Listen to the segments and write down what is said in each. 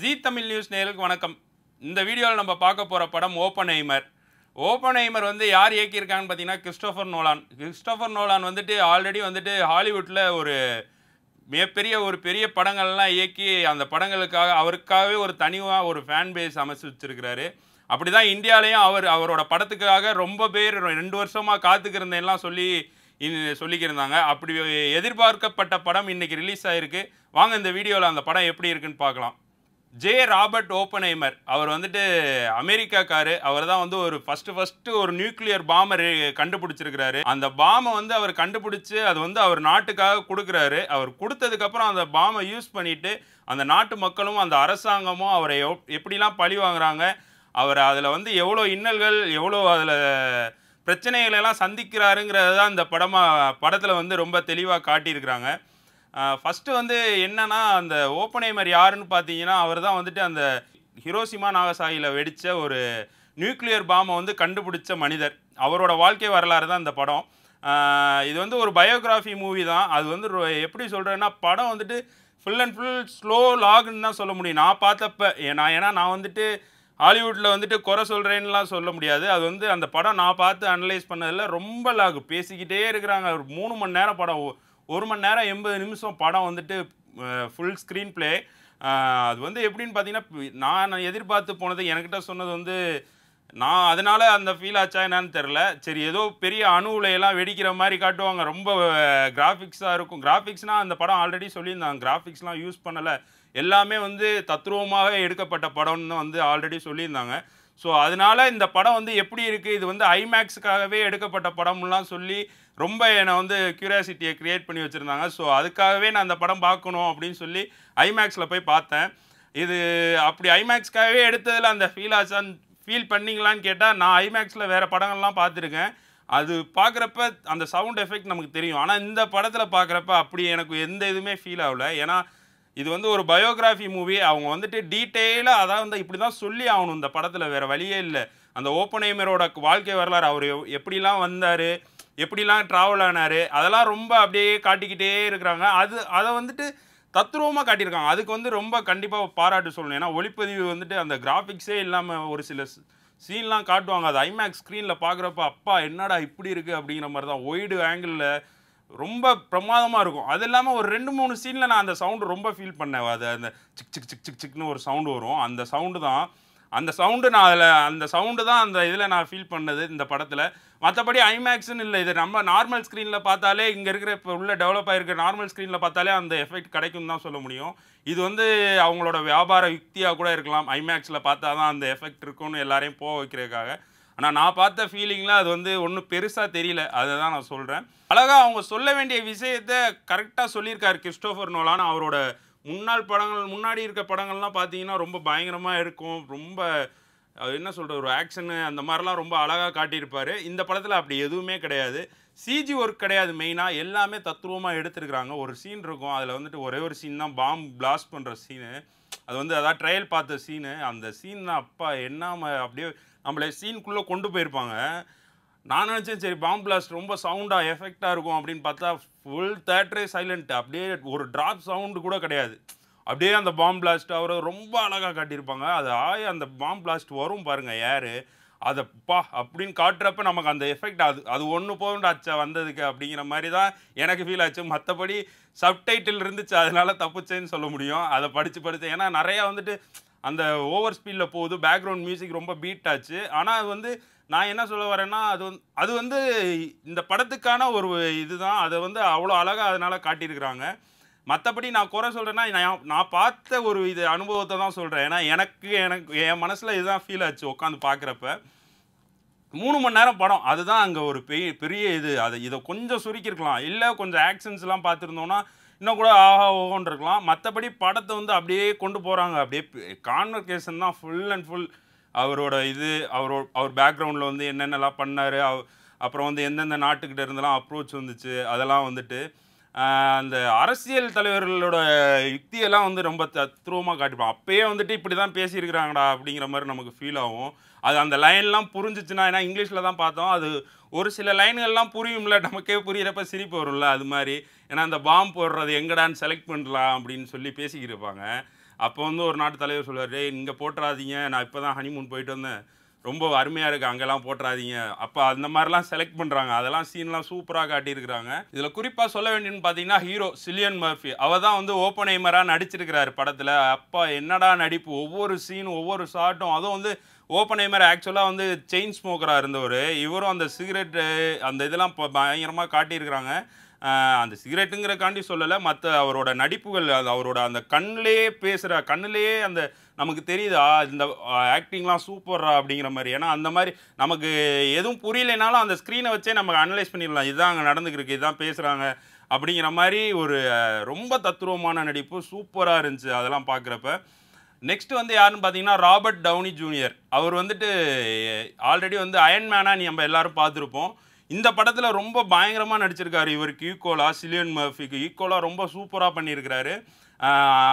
G Tamil news நேருக்கு வணக்கம் இந்த வீடியோவில் நம்ம பார்க்க போகிற படம் ஓப்பன் ஐமர் ஓப்பன் ஐமர் வந்து யார் இயக்கியிருக்காங்கன்னு பார்த்தீங்கன்னா கிறிஸ்டோஃபர் நோலான் கிறிஸ்டோஃபர் நோலான் வந்துட்டு ஆல்ரெடி வந்துட்டு ஹாலிவுட்டில் ஒரு மிகப்பெரிய ஒரு பெரிய படங்கள்லாம் இயக்கி அந்த படங்களுக்காக அவருக்காகவே ஒரு தனிவாக ஒரு ஃபேன் பேஸ் அமைச்சு வச்சுருக்கிறாரு அப்படி தான் இந்தியாவிலையும் அவர் அவரோட படத்துக்காக ரொம்ப பேர் ரெண்டு வருஷமாக காத்துக்கிருந்தேன்லாம் சொல்லி சொல்லிக்கிருந்தாங்க அப்படி எதிர்பார்க்கப்பட்ட படம் இன்றைக்கி ரிலீஸ் ஆகிருக்கு வாங்க இந்த வீடியோவில் அந்த படம் எப்படி இருக்குன்னு பார்க்கலாம் ஜே ராபர்ட் ஓப்பனைமர் அவர் வந்துட்டு அமெரிக்காக்காரு அவர் தான் வந்து ஒரு ஃபஸ்ட்டு ஃபஸ்ட்டு ஒரு நியூக்ளியர் பாம்பை கண்டுபிடிச்சிருக்கிறாரு அந்த பாம்பை வந்து அவர் கண்டுபிடிச்சி அது வந்து அவர் நாட்டுக்காக கொடுக்குறாரு அவர் கொடுத்ததுக்கப்புறம் அந்த பாம்பை யூஸ் பண்ணிவிட்டு அந்த நாட்டு மக்களும் அந்த அரசாங்கமும் அவரை எப்படிலாம் பழி வாங்குறாங்க அவர் அதில் வந்து எவ்வளோ இன்னல்கள் எவ்வளோ அதில் பிரச்சனைகளெல்லாம் சந்திக்கிறாருங்கிறது தான் இந்த படமாக படத்தில் வந்து ரொம்ப தெளிவாக காட்டியிருக்கிறாங்க ஃபஸ்ட்டு வந்து என்னன்னா அந்த ஓப்பனைமர் யாருன்னு பார்த்தீங்கன்னா அவர் தான் வந்துட்டு அந்த ஹிரோசிமா நாகசாயில வெடித்த ஒரு நியூக்ளியர் பாமை வந்து கண்டுபிடிச்ச மனிதர் அவரோட வாழ்க்கை வரலாறு தான் இந்த படம் இது வந்து ஒரு பயோகிராஃபி மூவி தான் அது வந்து எப்படி சொல்கிறேன்னா படம் வந்துட்டு ஃபுல் அண்ட் ஃபுல் ஸ்லோ லாகுன்னு தான் சொல்ல முடியும் நான் பார்த்தப்ப நான் ஏன்னா நான் வந்துட்டு ஹாலிவுட்டில் வந்துட்டு குறை சொல்கிறேன்னுலாம் சொல்ல முடியாது அது வந்து அந்த படம் நான் பார்த்து அனலைஸ் பண்ணதில் ரொம்ப லாகு பேசிக்கிட்டே இருக்கிறாங்க ஒரு மூணு மணி நேரம் படம் ஒரு மணி நேரம் எண்பது நிமிஷம் படம் வந்துட்டு ஃபுல் ஸ்க்ரீன் பிளே அது வந்து எப்படின்னு பார்த்தீங்கன்னா நான் எதிர்பார்த்து போனது என்கிட்ட சொன்னது வந்து நான் அதனால் அந்த ஃபீல் ஆச்சா என்னன்னு தெரில சரி ஏதோ பெரிய உலையெல்லாம் வெடிக்கிற மாதிரி காட்டுவாங்க ரொம்ப கிராஃபிக்ஸாக இருக்கும் கிராஃபிக்ஸ்னால் அந்த படம் ஆல்ரெடி சொல்லியிருந்தாங்க கிராஃபிக்ஸ்லாம் யூஸ் பண்ணலை எல்லாமே வந்து தத்ரூபமாக எடுக்கப்பட்ட படம்னு வந்து ஆல்ரெடி சொல்லியிருந்தாங்க ஸோ அதனால இந்த படம் வந்து எப்படி இருக்குது இது வந்து ஐமேக்ஸுக்காகவே எடுக்கப்பட்ட படம்லாம் சொல்லி ரொம்ப என்னை வந்து க்யூரியாசிட்டியை க்ரியேட் பண்ணி வச்சுருந்தாங்க ஸோ அதுக்காகவே நான் அந்த படம் பார்க்கணும் அப்படின்னு சொல்லி ஐமேக்ஸில் போய் பார்த்தேன் இது அப்படி ஐமேக்ஸ்க்காகவே எடுத்ததில் அந்த ஃபீல் ஆச்சான் ஃபீல் பண்ணிங்களான்னு கேட்டால் நான் ஐமேக்ஸில் வேறு படங்கள்லாம் பார்த்துருக்கேன் அது பார்க்குறப்ப அந்த சவுண்ட் எஃபெக்ட் நமக்கு தெரியும் ஆனால் இந்த படத்தில் பார்க்குறப்ப அப்படி எனக்கு எந்த இதுவுமே ஃபீல் ஆகலை ஏன்னா இது வந்து ஒரு பயோகிராஃபி மூவி அவங்க வந்துட்டு டீட்டெயிலாக அதான் வந்து இப்படி தான் சொல்லி ஆகணும் இந்த படத்தில் வேறு வழியே இல்லை அந்த ஓப்பனேமரோட வாழ்க்கை வரலாறு அவர் எப்படிலாம் வந்தார் எப்படிலாம் ட்ராவல் ஆனார் அதெல்லாம் ரொம்ப அப்படியே காட்டிக்கிட்டே இருக்கிறாங்க அது அதை வந்துட்டு தத்ரூபமாக காட்டியிருக்காங்க அதுக்கு வந்து ரொம்ப கண்டிப்பாக பாராட்டு சொல்லணும் ஏன்னா ஒளிப்பதிவு வந்துட்டு அந்த கிராஃபிக்ஸே இல்லாமல் ஒரு சில சீன்லாம் காட்டுவாங்க அது ஐமேக்ஸ் ஸ்க்ரீனில் பார்க்குறப்ப அப்பா என்னடா இப்படி இருக்குது அப்படிங்கிற மாதிரி தான் ஒய்டு ஆங்கிளில் ரொம்ப பிரமாதமாக இருக்கும் அது இல்லாமல் ஒரு ரெண்டு மூணு சீனில் நான் அந்த சவுண்டு ரொம்ப ஃபீல் பண்ணேன் அது அந்த சிக் சிக் சிக் சிக் சிக்னு ஒரு சவுண்டு வரும் அந்த சவுண்டு தான் அந்த சவுண்டு நான் அதில் அந்த சவுண்டு தான் அந்த இதில் நான் ஃபீல் பண்ணது இந்த படத்தில் மற்றபடி ஐமேக்ஸ்னு இல்லை இது நம்ம நார்மல் ஸ்க்ரீனில் பார்த்தாலே இங்கே இருக்கிற இப்போ உள்ள டெவலப் ஆகிருக்க நார்மல் ஸ்க்ரீனில் பார்த்தாலே அந்த எஃபெக்ட் கிடைக்கும் தான் சொல்ல முடியும் இது வந்து அவங்களோட வியாபார யுக்தியாக கூட இருக்கலாம் ஐமேக்ஸில் பார்த்தா தான் அந்த எஃபெக்ட் இருக்கும்னு எல்லாரையும் போக வைக்கிறதுக்காக ஆனால் நான் பார்த்த ஃபீலிங்கில் அது வந்து ஒன்றும் பெருசாக தெரியல அதை தான் நான் சொல்கிறேன் அழகாக அவங்க சொல்ல வேண்டிய விஷயத்தை கரெக்டாக சொல்லியிருக்காரு கிறிஸ்டோஃபர் நோலான அவரோட முன்னாள் படங்கள் முன்னாடி இருக்க படங்கள்லாம் பார்த்தீங்கன்னா ரொம்ப பயங்கரமாக இருக்கும் ரொம்ப என்ன சொல்கிற ஒரு ஆக்ஷனு அந்த மாதிரிலாம் ரொம்ப அழகாக காட்டியிருப்பார் இந்த படத்தில் அப்படி எதுவுமே கிடையாது சிஜி ஒர்க் கிடையாது மெயினாக எல்லாமே தத்துவமாக எடுத்துருக்குறாங்க ஒரு சீன் இருக்கும் அதில் வந்துட்டு ஒரே ஒரு சீன் தான் பாம் பிளாஸ்ட் பண்ணுற சீனு அது வந்து அதாவது ட்ரையல் பார்த்த சீனு அந்த சீன் தான் அப்பா என்ன அப்படியே நம்மளை சீனுக்குள்ளே கொண்டு போயிருப்பாங்க நான் நினச்சேன் சரி பாம்பு பிளாஸ்ட் ரொம்ப சவுண்டாக எஃபெக்டாக இருக்கும் அப்படின்னு பார்த்தா ஃபுல் தேட்டரே சைலண்ட் அப்படியே ஒரு ட்ராப் சவுண்டு கூட கிடையாது அப்படியே அந்த பாம்பு பிளாஸ்ட் அவரை ரொம்ப அழகாக காட்டியிருப்பாங்க அது ஆய் அந்த பாம்பு பிளாஸ்ட் வரும் பாருங்கள் யார் அதை பா அப்படின்னு காட்டுறப்ப நமக்கு அந்த எஃபெக்ட் அது அது ஒன்று அச்சா வந்ததுக்கு அப்படிங்கிற மாதிரி தான் எனக்கு ஃபீல் ஆச்சு மற்றபடி சப்டைட்டில் இருந்துச்சு அதனால் தப்புச்சேன்னு சொல்ல முடியும் அதை படித்து படித்து ஏன்னா நிறையா வந்துட்டு அந்த ஓவர் ஸ்பீடில் போகுது பேக்ரவுண்ட் மியூசிக் ரொம்ப பீட் ஆச்சு ஆனால் அது வந்து நான் என்ன சொல்ல வரேன்னா அது வந்து அது வந்து இந்த படத்துக்கான ஒரு இதுதான் அதை வந்து அவ்வளோ அழகாக அதனால் காட்டியிருக்கிறாங்க மற்றபடி நான் குறை சொல்கிறேன்னா நான் நான் பார்த்த ஒரு இது அனுபவத்தை தான் சொல்கிறேன் ஏன்னா எனக்கு எனக்கு என் மனசில் இதுதான் ஃபீல் ஆச்சு உட்காந்து பார்க்குறப்ப மூணு மணி நேரம் படம் அதுதான் அங்கே ஒரு பெரிய பெரிய இது அதை இதை கொஞ்சம் சுருக்கியிருக்கலாம் இல்லை கொஞ்சம் ஆக்ஷன்ஸ்லாம் பார்த்துருந்தோன்னா இன்னும் கூட ஆஹா ஓகோன்னு இருக்கலாம் மற்றபடி படத்தை வந்து அப்படியே கொண்டு போகிறாங்க அப்படியே கான்வர்கேஷன் தான் ஃபுல் அண்ட் ஃபுல் அவரோட இது அவரோட அவர் பேக்ரவுண்டில் வந்து என்னென்னலாம் பண்ணார் அவ் அப்புறம் வந்து எந்தெந்த நாட்டுக்கிட்ட இருந்தெல்லாம் அப்ரோச் வந்துச்சு அதெல்லாம் வந்துட்டு அந்த அரசியல் தலைவர்களோட யுக்தியெல்லாம் வந்து ரொம்ப தத்ரூபமாக காட்டிப்பான் அப்போயே வந்துட்டு இப்படி தான் பேசியிருக்கிறாங்கடா அப்படிங்கிற மாதிரி நமக்கு ஃபீல் ஆகும் அது அந்த லைன்லாம் புரிஞ்சிச்சுன்னா ஏன்னா இங்கிலீஷில் தான் பார்த்தோம் அது ஒரு சில லைன்கள்லாம் புரியும்ல நமக்கே புரியிறப்ப சிரிப்பு வரும்ல அது மாதிரி ஏன்னா அந்த பாம் போடுறது எங்கடான்னு செலக்ட் பண்ணலாம் அப்படின்னு சொல்லி பேசிக்கிட்டு இருப்பாங்க அப்போ வந்து ஒரு நாட்டு தலைவர் சொல்லுவார் இங்கே போட்டுறாதீங்க நான் இப்போ தான் ஹனிமூன் போயிட்டு வந்தேன் ரொம்ப அருமையாக இருக்குது அங்கெல்லாம் போட்டுறாதீங்க அப்போ அந்த மாதிரிலாம் செலக்ட் பண்ணுறாங்க அதெல்லாம் சீன்லாம் சூப்பராக காட்டியிருக்கிறாங்க இதில் குறிப்பாக சொல்ல வேண்டியன்னு பார்த்தீங்கன்னா ஹீரோ சிலியன் மர்ஃபி அவ தான் வந்து ஓப்பன் ஐமராக நடிச்சிருக்கிறாரு படத்தில் அப்போ என்னடா நடிப்பு ஒவ்வொரு சீனும் ஒவ்வொரு ஷாட்டும் அதுவும் வந்து ஓப்பன் ஐமர் ஆக்சுவலாக வந்து செயின் ஸ்மோக்கராக இருந்தவர் இவரும் அந்த சிகரெட்டு அந்த இதெல்லாம் பயங்கரமாக காட்டியிருக்கிறாங்க அந்த சிகரெட்டுங்கிற காண்டி சொல்லலை மற்ற அவரோட நடிப்புகள் அது அவரோட அந்த கண்ணிலேயே பேசுகிற கண்ணிலேயே அந்த நமக்கு தெரியுதா இந்த ஆக்டிங்லாம் சூப்பர்ரா அப்படிங்கிற மாதிரி ஏன்னா அந்த மாதிரி நமக்கு எதுவும் புரியலைனாலும் அந்த ஸ்க்ரீனை வச்சே நம்ம அனலைஸ் பண்ணிடலாம் இதுதான் அங்கே நடந்துக்கிருக்கு இதுதான் பேசுகிறாங்க அப்படிங்கிற மாதிரி ஒரு ரொம்ப தத்துருவமான நடிப்பு சூப்பராக இருந்துச்சு அதெல்லாம் பார்க்குறப்ப நெக்ஸ்ட் வந்து யாருன்னு பார்த்தீங்கன்னா ராபர்ட் டவுனி ஜூனியர் அவர் வந்துட்டு ஆல்ரெடி வந்து அயன்மேனாக நீ நம்ம எல்லோரும் பார்த்துருப்போம் இந்த படத்தில் ரொம்ப பயங்கரமாக நடிச்சிருக்காரு இவருக்கு ஈக்குவலாக சிலியன் மர்ஃபிக்கு ஈக்குவலாக ரொம்ப சூப்பராக பண்ணியிருக்கிறாரு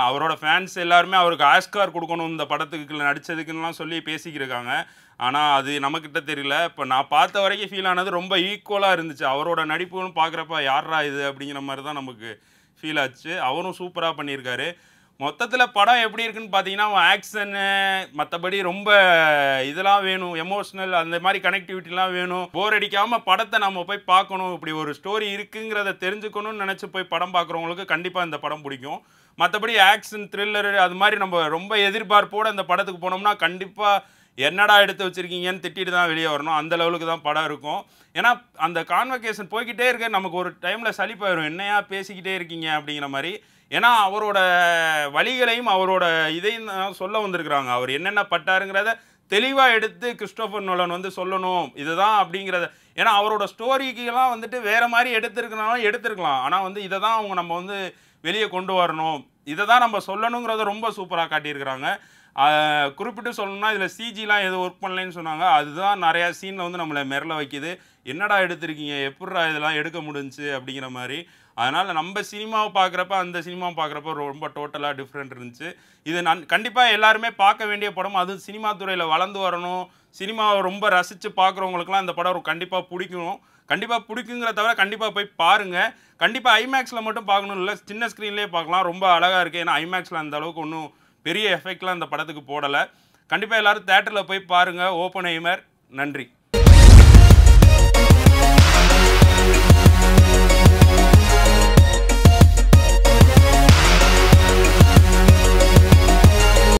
அவரோட ஃபேன்ஸ் எல்லாருமே அவருக்கு ஆஸ்கார் கொடுக்கணும் இந்த படத்துக்கு நடித்ததுக்குலாம் சொல்லி பேசிக்கிருக்காங்க ஆனால் அது நம்மக்கிட்ட தெரியல இப்போ நான் பார்த்த வரைக்கும் ஃபீல் ஆனது ரொம்ப ஈக்குவலாக இருந்துச்சு அவரோட நடிப்புன்னு பார்க்குறப்ப யாரா இது அப்படிங்கிற மாதிரி தான் நமக்கு ஃபீல் ஆச்சு அவரும் சூப்பராக பண்ணியிருக்காரு மொத்தத்தில் படம் எப்படி இருக்குன்னு பார்த்தீங்கன்னா அவன் ஆக்ஷனு மற்றபடி ரொம்ப இதெல்லாம் வேணும் எமோஷ்னல் அந்த மாதிரி கனெக்டிவிட்டிலாம் வேணும் போர் அடிக்காமல் படத்தை நம்ம போய் பார்க்கணும் இப்படி ஒரு ஸ்டோரி இருக்குங்கிறத தெரிஞ்சுக்கணும்னு நினச்சி போய் படம் பார்க்குறவங்களுக்கு கண்டிப்பாக இந்த படம் பிடிக்கும் மற்றபடி ஆக்ஷன் த்ரில்லரு அது மாதிரி நம்ம ரொம்ப எதிர்பார்ப்போடு அந்த படத்துக்கு போனோம்னா கண்டிப்பாக என்னடா எடுத்து வச்சுருக்கீங்கன்னு திட்டிட்டு தான் வெளியே வரணும் அந்த லெவலுக்கு தான் படம் இருக்கும் ஏன்னா அந்த கான்வர்கேஷன் போய்கிட்டே இருக்க நமக்கு ஒரு டைமில் சளிப்பாயிரும் என்னையா பேசிக்கிட்டே இருக்கீங்க அப்படிங்கிற மாதிரி ஏன்னா அவரோட வழிகளையும் அவரோட இதையும் தான் சொல்ல வந்திருக்கிறாங்க அவர் என்னென்ன பட்டாருங்கிறத தெளிவாக எடுத்து கிறிஸ்டோபர் நோலன் வந்து சொல்லணும் இதுதான் அப்படிங்கிறத ஏன்னா அவரோட ஸ்டோரிக்கெல்லாம் வந்துட்டு வேறு மாதிரி எடுத்துருக்கனாலும் எடுத்துருக்கலாம் ஆனால் வந்து இதை தான் அவங்க நம்ம வந்து வெளியே கொண்டு வரணும் இதை தான் நம்ம சொல்லணுங்கிறத ரொம்ப சூப்பராக காட்டியிருக்கிறாங்க குறிப்பிட்டு சொல்லணும்னா இதில் சிஜிலாம் எதுவும் ஒர்க் பண்ணலன்னு சொன்னாங்க அதுதான் நிறையா சீனில் வந்து நம்மளை மிரள வைக்கிது என்னடா எடுத்திருக்கீங்க எப்படா இதெல்லாம் எடுக்க முடிஞ்சு அப்படிங்கிற மாதிரி அதனால் நம்ம சினிமாவை பார்க்குறப்ப அந்த சினிமா பார்க்குறப்ப ரொம்ப டோட்டலாக டிஃப்ரெண்ட் இருந்துச்சு இது நான் கண்டிப்பாக எல்லாருமே பார்க்க வேண்டிய படம் அதுவும் சினிமா துறையில் வளர்ந்து வரணும் சினிமாவை ரொம்ப ரசித்து பார்க்குறவங்களுக்குலாம் இந்த படம் கண்டிப்பாக பிடிக்கும் கண்டிப்பாக பிடிக்குங்கிற தவிர கண்டிப்பாக போய் பாருங்கள் கண்டிப்பாக ஐமேக்ஸில் மட்டும் பார்க்கணும் இல்லை சின்ன ஸ்க்ரீன்லேயே பார்க்கலாம் ரொம்ப அழகாக இருக்குது ஏன்னா ஐமேக்ஸில் அந்த அளவுக்கு ஒன்றும் பெரிய எஃபெக்ட்லாம் அந்த படத்துக்கு போடலை கண்டிப்பாக எல்லோரும் தேட்டரில் போய் பாருங்கள் ஓப்பன் ஐமர் நன்றி